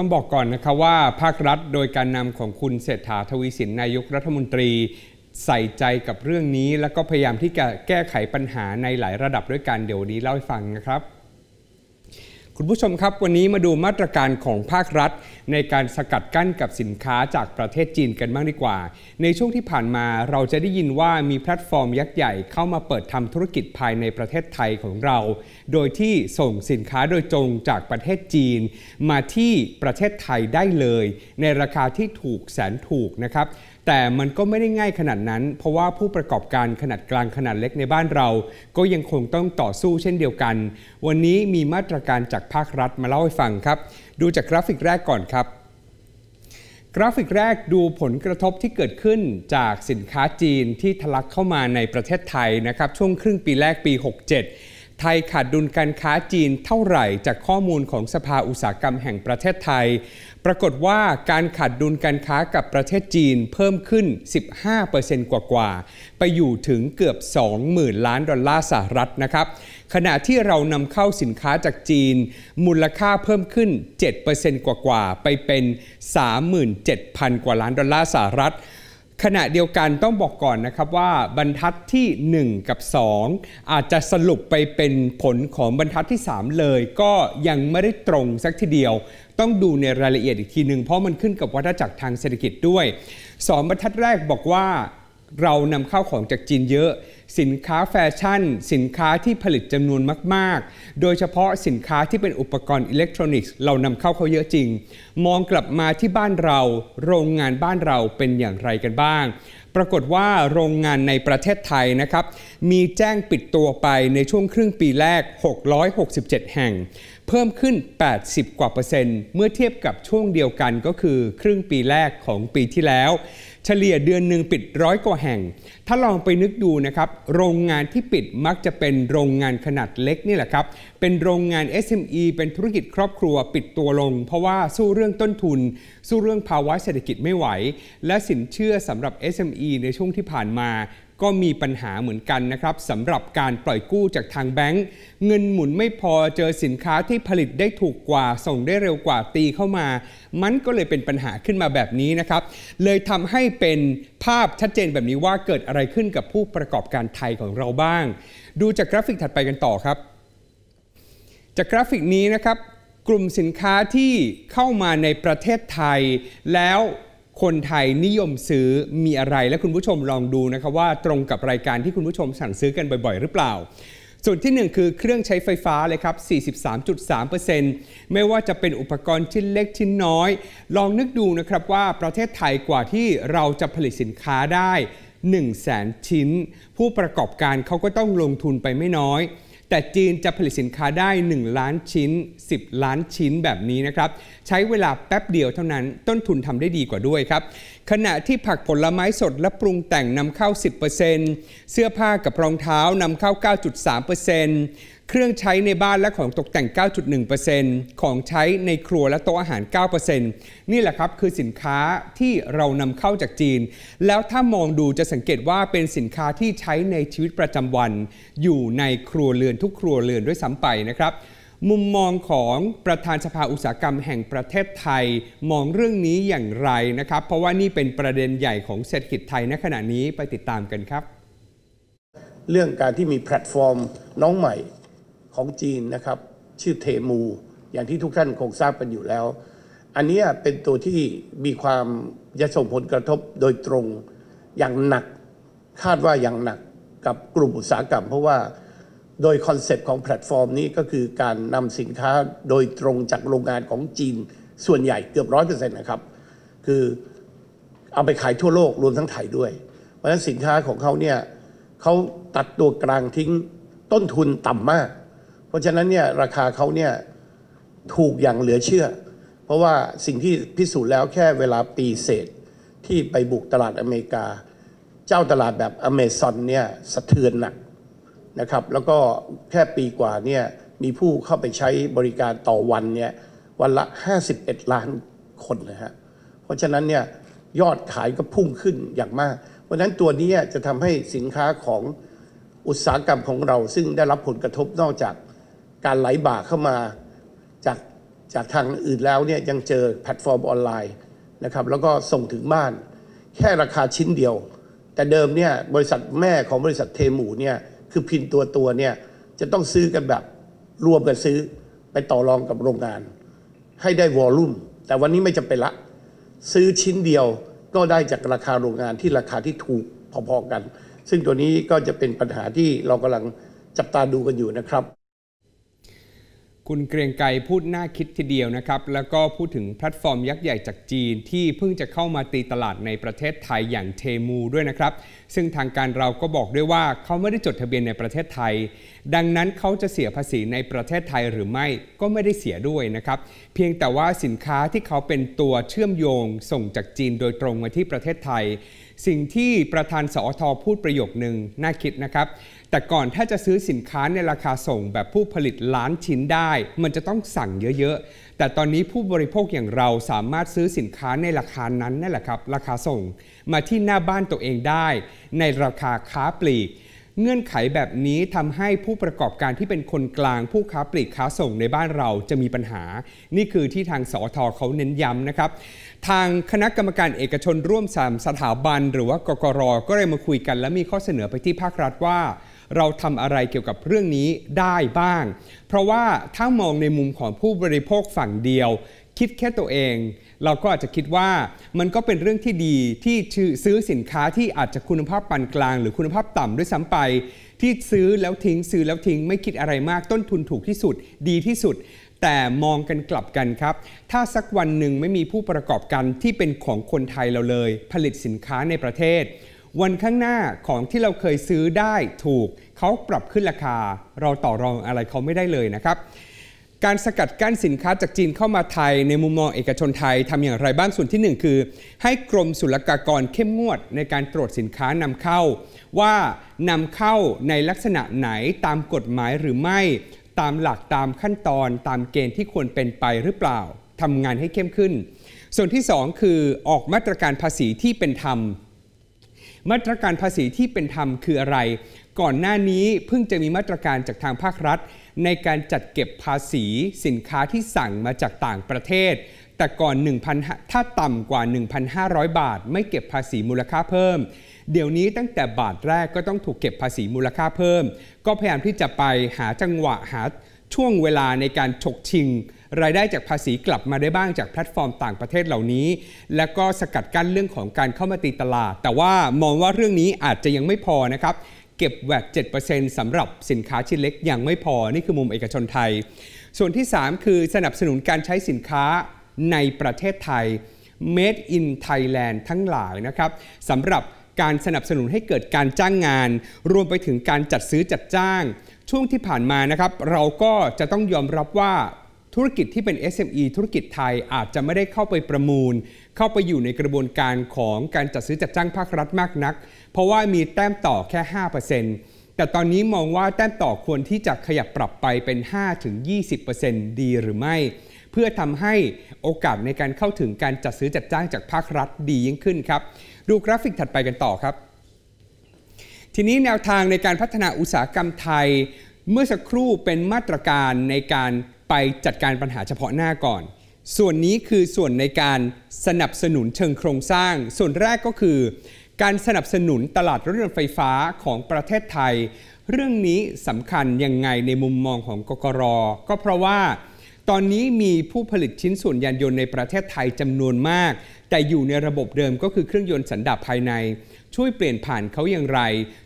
ต้องบอกก่อนนะคะว่าภาครัฐโดยการนำของคุณเศรษฐาทวีสินนายกรัฐมนตรีใส่ใจกับเรื่องนี้ แล้วก็พยายามที่จะแก้ไขปัญหาในหลายระดับด้วยกันเดี๋ยวนี้เล่าให้ฟังนะครับ คุณผู้ชมครับวันนี้มาดูมาตรการของภาครัฐ ในการสกัดกั้นกับสินค้าจากประเทศจีนกันบ้างดีกว่า ในช่วงที่ผ่านมาเราจะได้ยินว่ามีแพลตฟอร์มยักษ์ใหญ่ เข้ามาเปิดทำธุรกิจภายในประเทศไทยของเราโดยที่ส่งสินค้าโดยตรงจากประเทศจีน มาที่ประเทศไทยได้เลย ในราคาที่ถูกแสนถูกนะครับ แต่มันก็ไม่ได้ง่ายขนาดนั้น เพราะว่าผู้ประกอบการขนาดกลางขนาดเล็กในบ้านเรา ก็ยังคงต้องต่อสู้เช่นเดียวกัน วันนี้มีมาตรการจากภาครัฐมาเล่าให้ฟังครับ ดูจากกราฟิกแรกก่อนครับ กราฟิกแรกดูผลกระทบที่เกิดขึ้นจากสินค้าจีนที่ทะลักเข้ามาในประเทศไทยนะครับ ช่วงครึ่งปีแรกปี 67ไทยขาดดุลการค้าจีนเท่าไหร่จากข้อมูลของสภาอุตสาหกรรมแห่งประเทศไทย ปรากฏว่าการขาดดุลการค้ากับประเทศจีนเพิ่มขึ้น 15%กว่ากว่าไปอยู่ถึงเกือบ 20,000 ล้านดอลลาร์สหรัฐนะครับ ขณะที่เรานำเข้าสินค้าจากจีน มูลค่าเพิ่มขึ้น 7%กว่ากว่าไปเป็น 37,000 กว่าล้านดอลลาร์สหรัฐขณะเดียวกันต้องบอกก่อนนะครับว่าบรรทัดที่ 1 กับ 2 อาจจะสรุปไปเป็นผลของบรรทัดที่ 3 เลย ก็ยังไม่ได้ตรงสักทีเดียว ต้องดูในรายละเอียดอีกทีหนึ่งเพราะมันขึ้นกับวัฏจักรทางเศรษฐกิจด้วย 2 บรรทัดแรกบอกว่าเรานำเข้าของจากจีนเยอะสินค้าแฟชั่น สินค้าที่ผลิตจำนวนมากๆ โดยเฉพาะสินค้าที่เป็นอุปกรณ์อิเล็กทรอนิกส์เรานำเข้าเขาเยอะจริง มองกลับมาที่บ้านเรา โรงงานบ้านเราเป็นอย่างไรกันบ้าง ปรากฏว่าโรงงานในประเทศไทยนะครับ มีแจ้งปิดตัวไปในช่วงครึ่งปีแรก 667 แห่ง เพิ่มขึ้น 80 กว่าเปอร์เซ็นต์ เมื่อเทียบกับช่วงเดียวกันก็คือครึ่งปีแรกของปีที่แล้วเฉลี่ยเดือนหนึ่งปิดร้อยกว่าแห่ง ถ้าลองไปนึกดูนะครับ โรงงานที่ปิดมักจะเป็นโรงงานขนาดเล็กนี่แหละครับ เป็นโรงงาน SME เป็นธุรกิจครอบครัวปิดตัวลง เพราะว่าสู้เรื่องต้นทุน สู้เรื่องภาวะเศรษฐกิจไม่ไหว และสินเชื่อสำหรับ SME ในช่วงที่ผ่านมาก็มีปัญหาเหมือนกันนะครับสำหรับการปล่อยกู้จากทางแบงก์เงินหมุนไม่พอเจอสินค้าที่ผลิตได้ถูกกว่าส่งได้เร็วกว่าตีเข้ามา มันก็เลยเป็นปัญหาขึ้นมาแบบนี้นะครับ เลยทำให้เป็นภาพชัดเจนแบบนี้ว่าเกิดอะไรขึ้นกับผู้ประกอบการไทยของเราบ้าง ดูจากกราฟิกถัดไปกันต่อครับ จากกราฟิกนี้นะครับ กลุ่มสินค้าที่เข้ามาในประเทศไทยแล้วคนไทยนิยมซื้อมีอะไรและคุณผู้ชมลองดูนะคะว่าตรงกับรายการที่คุณผู้ชมสั่งซื้อกันบ่อยๆ หรือเปล่า ส่วนที่ 1 คือเครื่องใช้ไฟฟ้าเลยครับ 43.3%ไม่ว่าจะเป็นอุปกรณ์ชิ้นเล็กชิ้นน้อย ลองนึกดูนะครับว่าประเทศไทยกว่าที่เราจะผลิตสินค้าได้ 1 0 0 0 0นชิ้น ผู้ประกอบการเขาก็ต้องลงทุนไปไม่น้อยแต่จีนจะผลิตสินค้าได้ 1 ล้านชิ้น 10 ล้านชิ้นแบบนี้นะครับ ใช้เวลาแป๊บเดียวเท่านั้นต้นทุนทำได้ดีกว่าด้วยครับ ขณะที่ผักผลไม้สดและปรุงแต่งนำเข้า 10%เสื้อผ้ากับรองเท้านำเข้า 9.3%เครื่องใช้ในบ้านและของตกแต่ง 9.1%ของใช้ในครัวและโต๊ะอาหาร 9%นี่แหละครับคือสินค้าที่เรานำเข้าจากจีน แล้วถ้ามองดูจะสังเกตว่าเป็นสินค้าที่ใช้ในชีวิตประจำวัน อยู่ในครัวเรือนทุกครัวเรือนด้วยซ้ำไปนะครับ มุมมองของประธานสภาอุตสาหกรรมแห่งประเทศไทยมองเรื่องนี้อย่างไรนะครับ เพราะว่านี่เป็นประเด็นใหญ่ของเศรษฐกิจไทยในขณะนี้ไปติดตามกันครับ เรื่องการที่มีแพลตฟอร์มน้องใหม่ของจีนนะครับชื่อเทมู อย่างที่ทุกท่านคงทราบกันอยู่แล้ว อันนี้เป็นตัวที่มีความจะส่งผลกระทบโดยตรงอย่างหนักคาดว่าอย่างหนักกับกลุ่มอุตสาหกรรม เพราะว่า โดยคอนเซปต์ของแพลตฟอร์มนี้ก็คือการนำสินค้าโดยตรงจากโรงงานของจีน ส่วนใหญ่เกือบร้อยเปอร์เซ็นต์นะครับ คือ เอาไปขายทั่วโลกรวมทั้งไทยด้วย เพราะฉะนั้นสินค้าของเขาเนี่ยเขาตัดตัวกลางทิ้งต้นทุนต่ำมากเพราะฉะนั้นเนี่ยราคาเขาเนี่ยถูกอย่างเหลือเชื่อ เพราะว่าสิ่งที่พิสูจน์แล้วแค่เวลาปีเศษที่ไปบุกตลาดอเมริกา เจ้าตลาดแบบอเมซอนเนี่ยสะเทือนหนักนะครับแล้วก็แค่ปีกว่าเนี่ยมีผู้เข้าไปใช้บริการต่อวันเนี่ยวันละ 51 ล้านคนนะฮะเพราะฉะนั้นเนี่ยยอดขายก็พุ่งขึ้นอย่างมาก เพราะฉะนั้นตัวนี้จะทำให้สินค้าของอุตสาหกรรมของเราซึ่งได้รับผลกระทบนอกจากการไหลบ่าเข้ามาจากจากทางอื่นแล้วเนี่ยยังเจอแพลตฟอร์มออนไลน์นะครับ แล้วก็ส่งถึงบ้านแค่ราคาชิ้นเดียว แต่เดิมเนี่ยบริษัทแม่ของบริษัทเทมูเนี่ยคือพินตัวตัวเนี่ยจะต้องซื้อกันแบบรวมกันซื้อไปต่อรองกับโรงงาน ให้ได้วอลลุ่มแต่วันนี้ไม่จำเป็นละซื้อชิ้นเดียวก็ได้จากราคาโรงงานที่ราคาที่ถูกพอๆกัน ซึ่งตัวนี้ก็จะเป็นปัญหาที่เรากำลังจับตาดูกันอยู่นะครับคุณเกรงไกรพูดน่าคิดทีเดียวนะครับ แล้วก็พูดถึงแพลตฟอร์มยักษ์ใหญ่จากจีนที่เพิ่งจะเข้ามาตีตลาดในประเทศไทยอย่างเทมูด้วยนะครับ ซึ่งทางการเราก็บอกด้วยว่าเขาไม่ได้จดทะเบียนในประเทศไทย ดังนั้นเขาจะเสียภาษีในประเทศไทยหรือไม่ก็ไม่ได้เสียด้วยนะครับ เพียงแต่ว่าสินค้าที่เขาเป็นตัวเชื่อมโยงส่งจากจีนโดยตรงมาที่ประเทศไทยสิ่งที่ประธานสอทอพูดประโยคหนึ่งน่าคิดนะครับ แต่ก่อนถ้าจะซื้อสินค้าในราคาส่ง แบบผู้ผลิตล้านชิ้นได้ มันจะต้องสั่งเยอะ ๆแต่ตอนนี้ผู้บริโภคอย่างเราสามารถซื้อสินค้าในราคานั้นนั่นแหละครับ ราคาส่งมาที่หน้าบ้านตัวเองได้ ในราคาค้าปลีกเงื่อนไขแบบนี้ทำให้ผู้ประกอบการที่เป็นคนกลางผู้ค้าปลีกค้าส่งในบ้านเราจะมีปัญหา นี่คือที่ทางสอทอเขาเน้นย้ำนะครับ ทางคณะกรรมการเอกชนร่วมสามสถาบันหรือว่ากกรก็เลยมาคุยกันและมีข้อเสนอไปที่ภาครัฐว่า เราทำอะไรเกี่ยวกับเรื่องนี้ได้บ้าง เพราะว่าถ้ามองในมุมของผู้บริโภคฝั่งเดียว คิดแค่ตัวเองเราก็อาจจะคิดว่ามันก็เป็นเรื่องที่ดีที่ซื้อสินค้าที่อาจจะคุณภาพปานกลาง หรือคุณภาพต่ำด้วยซ้าไป ที่ซื้อแล้วทิ้งซื้อแล้วทิ้งไม่คิดอะไรมากต้นทุนถูกที่สุด ดีที่สุด แต่มองกันกลับกันครับ ถ้าสักวันหนึ่งไม่มีผู้ประกอบการที่เป็นของคนไทยเราเลย ผลิตสินค้าในประเทศ วันข้างหน้าของที่เราเคยซื้อได้ถูกเขาปรับขึ้นราคา เราต่อรองอะไรเขาไม่ได้เลยนะครับการสกัดกั้นสินค้าจากจีนเข้ามาไทยในมุมมองเอกชนไทยทำอย่างไรบ้าง ส่วนที่ 1 คือให้กรมศุลกากรเข้มงวดในการตรวจสินค้านำเข้า ว่านำเข้าในลักษณะไหนตามกฎหมายหรือไม่ ตามหลักตามขั้นตอนตามเกณฑ์ที่ควรเป็นไปหรือเปล่า ทำงานให้เข้มขึ้น ส่วนที่ 2 คือออกมาตรการภาษีที่เป็นธรรม มาตรการภาษีที่เป็นธรรมคืออะไรก่อนหน้านี้เพิ่งจะมีมาตรการจากทางภาครัฐ ในการจัดเก็บภาษีสินค้าที่สั่งมาจากต่างประเทศ แต่ก่อน1,000ถ้าต่ำกว่า 1,500 บาท ไม่เก็บภาษีมูลค่าเพิ่ม เดี๋ยวนี้ตั้งแต่บาทแรกก็ต้องถูกเก็บภาษีมูลค่าเพิ่ม ก็พยายามที่จะไปหาจังหวะหาช่วงเวลาในการฉกชิง รายได้จากภาษีกลับมาได้บ้างจากแพลตฟอร์มต่างประเทศเหล่านี้ และก็สกัดกั้นเรื่องของการเข้ามาตีตลาด แต่ว่ามองว่าเรื่องนี้อาจจะยังไม่พอนะครับเก็บแวด7%สำหรับสินค้าชิ้นเล็กยังไม่พอ นี่คือมุมเอกชนไทย ส่วนที่ 3 คือสนับสนุนการใช้สินค้าในประเทศไทย Made in Thailand ทั้งหลายนะครับสำหรับการสนับสนุนให้เกิดการจ้างงาน รวมไปถึงการจัดซื้อจัดจ้าง ช่วงที่ผ่านมานะครับ เราก็จะต้องยอมรับว่าธุรกิจที่เป็น SME ธุรกิจไทยอาจจะไม่ได้เข้าไปประมูล เข้าไปอยู่ในกระบวนการของการจัดซื้อจัดจ้างภาครัฐมากนักเพราะว่ามีแต้มต่อแค่ 5%แต่ตอนนี้มองว่าแต้มต่อควรที่จะขยับปรับไปเป็น 5-20%ดีหรือไม่ เพื่อทำให้โอกาสในการเข้าถึงการจัดซื้อจัดจ้างจากภาครัฐดียิ่งขึ้นครับ ดูกราฟิกถัดไปกันต่อครับ ทีนี้แนวทางในการพัฒนาอุตสาหกรรมไทย เมื่อสักครู่เป็นมาตรการในการไปจัดการปัญหาเฉพาะหน้าก่อน ส่วนนี้คือส่วนในการสนับสนุนเชิงโครงสร้าง ส่วนแรกก็คือการสนับสนุนตลาดรถยนต์ไฟฟ้าของประเทศไทย เรื่องนี้สำคัญยังไงในมุมมองของกกร ก็เพราะว่า ตอนนี้มีผู้ผลิตชิ้นส่วนยานยนต์ในประเทศไทยจำนวนมาก แต่อยู่ในระบบเดิมก็คือเครื่องยนต์สันดาปภายใน ช่วยเปลี่ยนผ่านเขาอย่างไร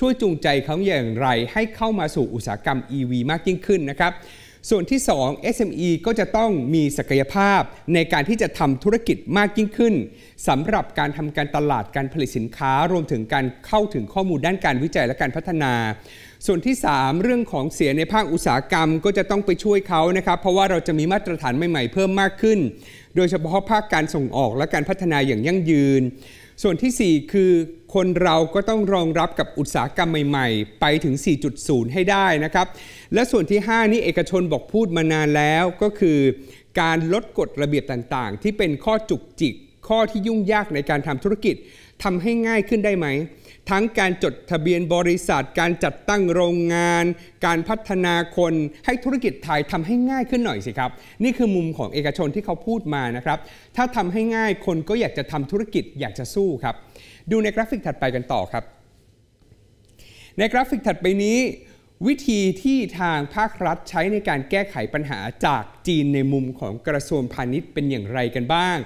ช่วยจูงใจเขาอย่างไรให้เข้ามาสู่อุตสาหกรรม EV มากยิ่งขึ้นนะครับส่วนที่ 2 SME ก็จะต้องมีศักยภาพในการที่จะทำธุรกิจมากยิ่งขึ้นสำหรับการทำการตลาดการผลิตสินค้ารวมถึงการเข้าถึงข้อมูลด้านการวิจัยและการพัฒนา ส่วนที่3เรื่องของเสียในภาคอุตสาหกรรมก็จะต้องไปช่วยเขานะครับเพราะว่าเราจะมีมาตรฐานใหม่ๆเพิ่มมากขึ้น โดยเฉพาะภาคการส่งออกและการพัฒนาอย่างยั่งยืนส่วนที่ 4 คือคนเราก็ต้องรองรับกับอุตสาหกรรมใหม่ๆ ไปถึง 4.0 ให้ได้นะครับ และส่วนที่ 5 นี่ เอกชนบอกพูดมานานแล้วก็คือ การลดกฎระเบียบต่างๆ ที่เป็นข้อจุกจิก ข้อที่ยุ่งยากในการทำธุรกิจทำให้ง่ายขึ้นได้ไหม ทั้งการจดทะเบียนบริษัทการจัดตั้งโรงงาน การพัฒนาคนให้ธุรกิจไทยทำให้ง่ายขึ้นหน่อยสิครับ นี่คือมุมของเอกชนที่เขาพูดมานะครับ ถ้าทำให้ง่ายคนก็อยากจะทำธุรกิจอยากจะสู้ครับ ดูในกราฟิกถัดไปกันต่อครับ ในกราฟิกถัดไปนี้ วิธีที่ทางภาครัฐใช้ในการแก้ไขปัญหาจากจีนในมุมของกระทรวงพาณิชย์เป็นอย่างไรกันบ้าง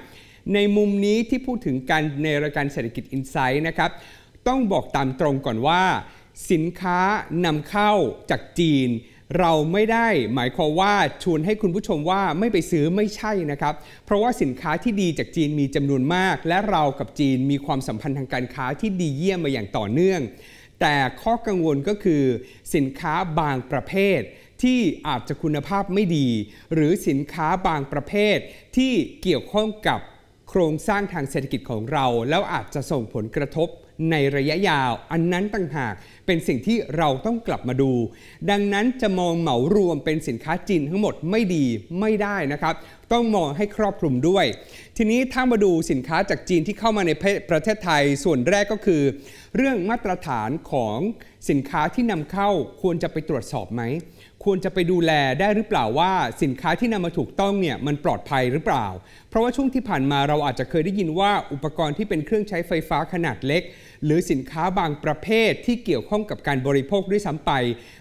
ในมุมนี้ที่พูดถึงการในรายการเศรษฐกิจอินไซด์นะครับ ต้องบอกตามตรงก่อนว่า สินค้านำเข้าจากจีนเราไม่ได้ หมายความว่า ชวนให้คุณผู้ชมว่าไม่ไปซื้อไม่ใช่นะครับ เพราะว่าสินค้าที่ดีจากจีนมีจำนวนมาก และเรากับจีนมีความสัมพันธ์ทางการค้าที่ดีเยี่ยมมาอย่างต่อเนื่อง แต่ข้อกังวลก็คือ สินค้าบางประเภท ที่อาจจะคุณภาพไม่ดี หรือสินค้าบางประเภท ที่เกี่ยวข้องกับโครงสร้างทางเศรษฐกิจของเรา แล้วอาจจะส่งผลกระทบในระยะยาว อันนั้นต่างหากเป็นสิ่งที่เราต้องกลับมาดู ดังนั้นจะมองเหมารวมเป็นสินค้าจีนทั้งหมดไม่ดีไม่ได้นะครับ ต้องมองให้ครอบคลุมด้วย ทีนี้ถ้ามาดูสินค้าจากจีนที่เข้ามาในประเทศไทย ส่วนแรกก็คือ เรื่องมาตรฐานของสินค้าที่นำเข้า ควรจะไปตรวจสอบไหม ควรจะไปดูแลได้หรือเปล่าว่า สินค้าที่นำมาถูกต้องเนี่ยมันปลอดภัยหรือเปล่า เพราะว่าช่วงที่ผ่านมาเราอาจจะเคยได้ยินว่า อุปกรณ์ที่เป็นเครื่องใช้ไฟฟ้าขนาดเล็กหรือสินค้าบางประเภทที่เกี่ยวข้องกับการบริโภคด้วยซ้ำไป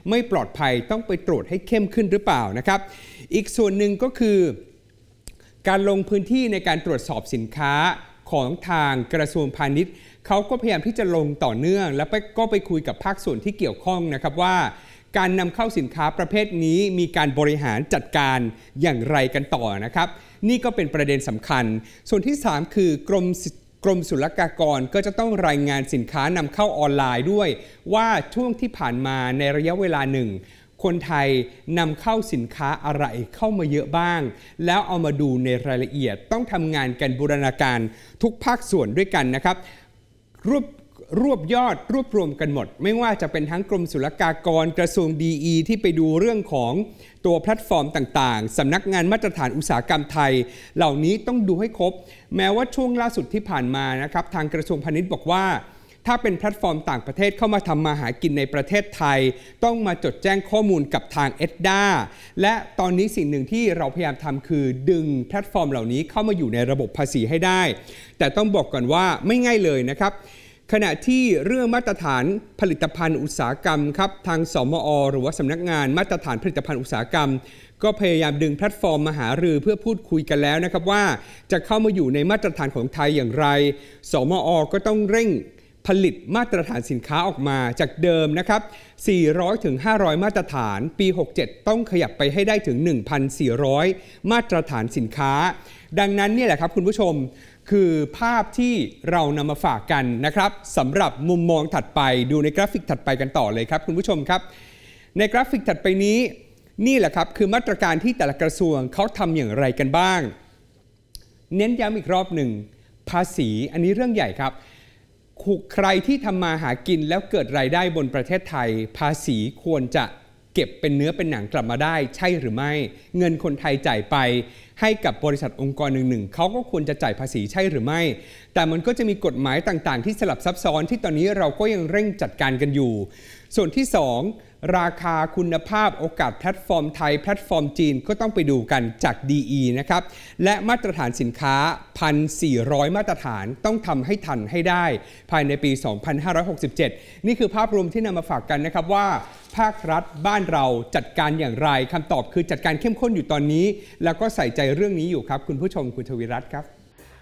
ไม่ปลอดภัยต้องไปตรวจให้เข้มขึ้นหรือเปล่านะครับ อีกส่วนหนึ่งก็คือ การลงพื้นที่ในการตรวจสอบสินค้าของทางกระทรวงพาณิชย์เขาก็พยายามที่จะลงต่อเนื่อง แล้วก็ไปคุยกับภาคส่วนที่เกี่ยวข้องนะครับว่าการนำเข้าสินค้าประเภทนี้มีการบริหารจัดการอย่างไรกันต่อนะครับนี่ก็เป็นประเด็นสำคัญ ส่วนที่ 3 คือกรมกรมศุลกากรก็จะต้องรายงานสินค้านำเข้าออนไลน์ด้วย ว่าช่วงที่ผ่านมาในระยะเวลาหนึ่ง คนไทยนำเข้าสินค้าอะไรเข้ามาเยอะบ้าง แล้วเอามาดูในรายละเอียดต้องทำงานกันบูรณาการทุกภาคส่วนด้วยกันนะครับรวบรวบยอดรวบรวมกันหมด ไม่ว่าจะเป็นทั้งกรมศุลกากรกระทรวงดีที่ไปดูเรื่องของตัวแพลตฟอร์มต่าง ๆสำนักงานมาตรฐานอุตสาหกรรมไทย เหล่านี้ต้องดูให้ครบ แม้ว่าช่วงล่าสุดที่ผ่านมานะครับทางกระทรวงพาณิชย์บอกว่า ถ้าเป็นแพลตฟอร์มต่างประเทศเข้ามาทำมาหากินในประเทศไทย ต้องมาจดแจ้งข้อมูลกับทางเอ็ดดาและตอนนี้สิ่งหนึ่งที่เราพยายามทำคือ ดึงแพลตฟอร์มเหล่านี้เข้ามาอยู่ในระบบภาษีให้ได้ แต่ต้องบอกก่อนว่าไม่ง่ายเลยนะครับขณะที่เรื่องมาตรฐานผลิตภัณฑ์อุตสาหกรรมครับทางสมอหรือว่าสำนักงานมาตรฐานผลิตภัณฑ์อุตสาหกรรม ก็พยายามดึงแพลตฟอร์มมาหารือเพื่อพูดคุยกันแล้วนะครับว่า จะเข้ามาอยู่ในมาตรฐานของไทยอย่างไรสมอก็ต้องเร่งผลิตมาตรฐานสินค้าออกมาจากเดิมนะครับ 400ถึง500 มาตรฐาน ปี 67 ต้องขยับไปให้ได้ถึง 1,400 มาตรฐานสินค้า ดังนั้นนี่แหละครับ คุณผู้ชมคือภาพที่เรานำมาฝากกันนะครับสำหรับมุมมองถัดไปดูในกราฟิกถัดไปกันต่อเลยครับ คุณผู้ชมครับ ในกราฟิกถัดไปนี้นี่แหละครับคือมาตรการที่แต่ละกระทรวงเขาทำอย่างไรกันบ้าง เน้นย้ำอีกรอบหนึ่งภาษีอันนี้เรื่องใหญ่ครับ ใครที่ทำมาหากินแล้วเกิดรายได้บนประเทศไทยภาษีควรจะเก็บเป็นเนื้อเป็นหนังกลับมาได้ ใช่หรือไม่ เงินคนไทยจ่ายไป ให้กับบริษัทองค์กรหนึ่ง ๆ เขาก็ควรจะจ่ายภาษีใช่หรือไม่ แต่มันก็จะมีกฎหมายต่าง ๆ ที่สลับซับซ้อนที่ตอนนี้เราก็ยังเร่งจัดการกันอยู่ ส่วนที่ 2ราคาคุณภาพโอกาสแพลตฟอร์มไทยแพลตฟอร์มจีนก็ต้องไปดูกันจาก DE นะครับและมาตรฐานสินค้า 1,400 มาตรฐานต้องทำให้ทันให้ได้ ภายในปี 2567 นี่คือภาพรวมที่นำมาฝากกันนะครับว่าภาครัฐบ้านเราจัดการอย่างไรคำตอบคือจัดการเข้มข้นอยู่ตอนนี้ แล้วก็ใส่ใจเรื่องนี้อยู่ครับ คุณผู้ชมคุณทวีรัตน์ครับ